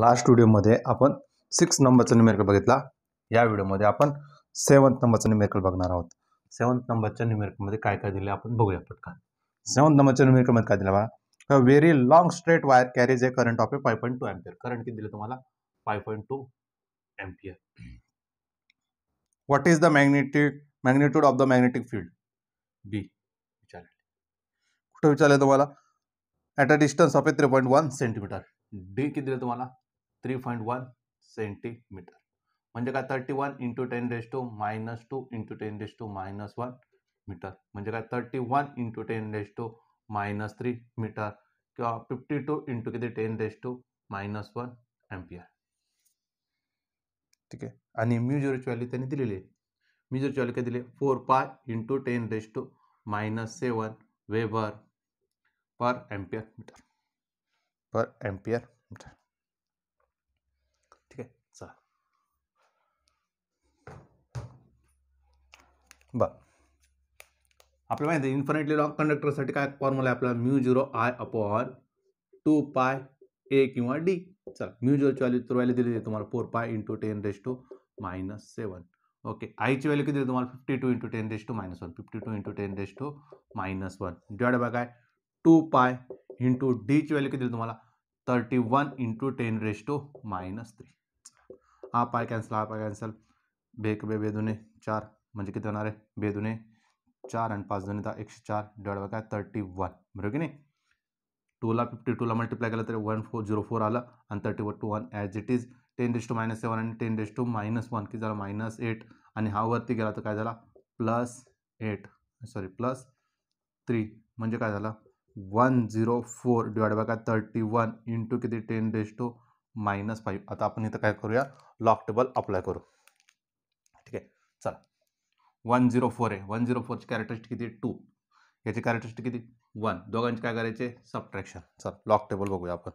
last व्हिडिओमध्ये आपण six नंबरचं न्यूमेरिकल बघितला या व्हिडिओमध्ये आपण सेवन्थ नंबरचं न्यूमेरिकल बघणार आहोत सेवन्थ नंबरच्या मध्ये काय काय दिले आपण बघूया पटकन सेवन्थ नंबरच्या मध्ये काय दिलं बघा very long straight wire carries a current of a five point two ampere current किती दिले तुम्हाला five point two ampere what is the magnetic magnitude of the magnetic field B विचारले कुठं विचारलं तुम्हाला at a distance of a three point one centimetre D किती दिलं तुम्हाला थ्री पॉईंट वन सेंटीमीटर म्हणजे काय thirty one into ten days to minus two into ten days to minus one metre म्हणजे काय thirty one into ten days to minus three metre किंवा fifty two into किती ten days to minus one ampere ठीक आहे आणि म्युझिरोची value त्यांनी दिलेली आहे म्युझिरोची व्हॅल्यू काय दिली four pi into ten days to minus seven weber per ampere metre per ampere metre बरं आपल्याला माहिती आहे इन्फिनिटली लॉंग कंडक्टरसाठी काय फॉर्म्युला आहे आपला mu zero I upon two pi a किंवा डी चला म्यू झिरोची व्हॅल्यू तर व्हॅल्यू दिलेली तुम्हाला four pi into ten raise to minus seven okay आईची व्हॅल्यू किती तुम्हाला fifty two into ten raise to minus one fifty two into ten raise to minus one divide by काय two pi into डीची value किती तुम्हाला thirty one into ten raise to minus three हा पाय cancel हा पाय cancel bake बे बेदुने चार म्हणजे किती होणार आहे बे चार आणि पाच दोन्ही दहा एकशे चार डिवाइड बाय काय थर्टी वन बरोबर की नाही टूला फिफ्टी टूला मल्टिप्लाय केलं तरी वन फोर झिरो फोर आलं आणि thirty one two one as it is ten days to minus seven आणि ten days to minus one किती झालं मायनस एट आणि हा वरती गेला तर काय झाला plus eight sorry plus three म्हणजे काय झालं one zero four divide by काय थर्टी वन इंटू किती ten days to minus five आता आपण इथं काय करूया लॉक टेबल अप्लाय करू ठीक आहे चला वन झिरो फोर आहे वन झिरो फोरची कॅरेक्टरिस्टिक किती टू याची कॅरेक्टरिस्टिक किती वन दोघांचे काय करायचे सबट्रॅक्शन चल लॉक टेबल बघूया आपण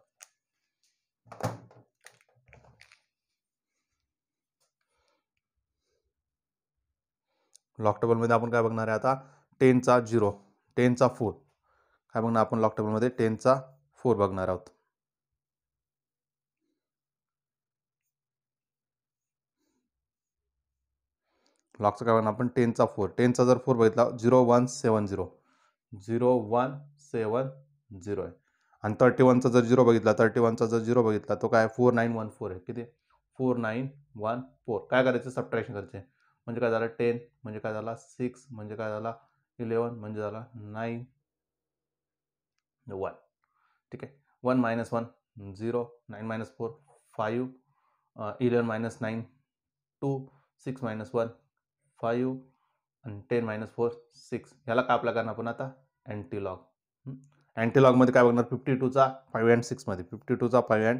लॉक टेबलमध्ये आपण काय बघणार आहे आता टेनचा झिरो टेनचा फोर काय बघणार आपण लॉक टेबलमध्ये टेनचा फोर बघणार आहोत लॉकचं काय आपण टेनचा फोर टेनचा जर फोर बघितला zero one seven zero zero one seven zero आहे आणि थर्टी वनचा जर झिरो बघितला थर्टी वनचा जर झिरो बघितला तो काय फोर नाईन वन फोर आहे किती फोर नाईन वन फोर काय करायचं सबट्रॅक्शन करायचे म्हणजे काय झालं टेन म्हणजे काय झाला सिक्स म्हणजे काय झाला इलेवन म्हणजे झाला नाईन वन ठीक आहे one minus one zero nine minus four five eleven minus nine two six minus one five आणि टेन मायनस फोर सिक्स याला काय आपल्या करणार आपण आता अँटीलॉग अँटीलॉगमध्ये काय बघणार फिफ्टी टूचा फाईव्ह अँड सिक्समध्ये फिफ्टी टूचा फाईव्ह अँड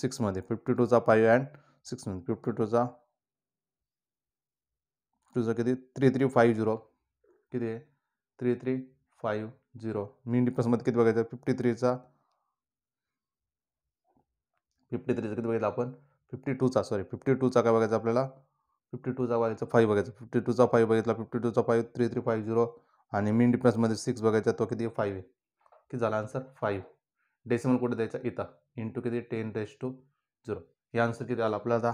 सिक्समध्ये फिफ्टी टूचा फाईव्ह अँड सिक्समध्ये फिफ्टी टूचा टूचा किती थ्री थ्री फाईव्ह झिरो किती आहे three three five zero mean डिफरन्समध्ये किती बघायचं फिफ्टी थ्रीचा फिफ्टी थ्रीचा किती बघितला आपण फिफ्टी टूचा सॉरी फिफ्टी टूचा काय बघायचा आपल्याला फिफ्टी टूचा बघायचा फाईव्ह बघायचा फिफ्टी टूचा फाईव्ह बघितला फिफ्टी टूचा five three three five zero आणि मीन डिफरन्समध्ये सिक्स बघायचा तो किती फाईव्ह आहे की झाला आन्सर फाईव्ह डेसिमल कुठे द्यायचा इथं इंटू किती टेन रेस टू झिरो हे आन्सर किती आला आपला आता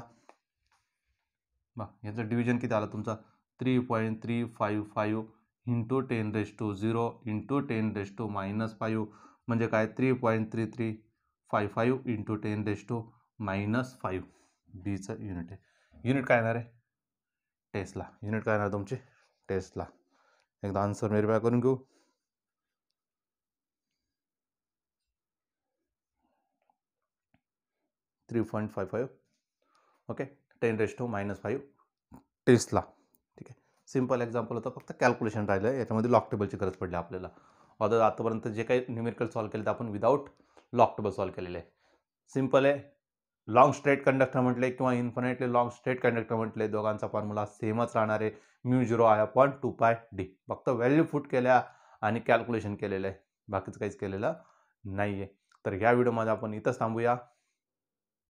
बा याचं डिव्हिजन किती आला तुमचा three point three five five into ten raise to zero into ten raise to minus five म्हणजे काय three point three three five five into ten raise to minus five बीचं युनिट आहे युनिट काय येणार आहे टेस्ला युनिट काय येणार तुमची टेस्ला एकदा आन्सर व्हेरीफाय करून घेऊ three point five five okay ten raise to minus five टेस्टला ठीक आहे सिम्पल एक्झाम्पल होतं फक्त कॅल्क्युलेशन राहिलं आहे याच्यामध्ये टेबलची गरज पडली आपल्याला अदर आतापर्यंत जे काही न्युमेरिकल सॉल्व केले तर आपण विदाऊट टेबल सॉल्व केलेले आहे सिम्पल आहे लॉंग स्ट्रेट कंडक्टर म्हटले किंवा इन्फिनेटली लॉंग स्ट्रेट कंडक्टर म्हटले दोघांचा फॉर्म्युला सेमच राहणार आहे mu zero I upon two pi D फक्त व्हॅल्यू फूट केल्या आणि कॅल्क्युलेशन केलेलं आहे बाकीचं काहीच केलेलं नाही आहे तर ह्या व्हिडिओमध्ये आपण इथंच थांबूया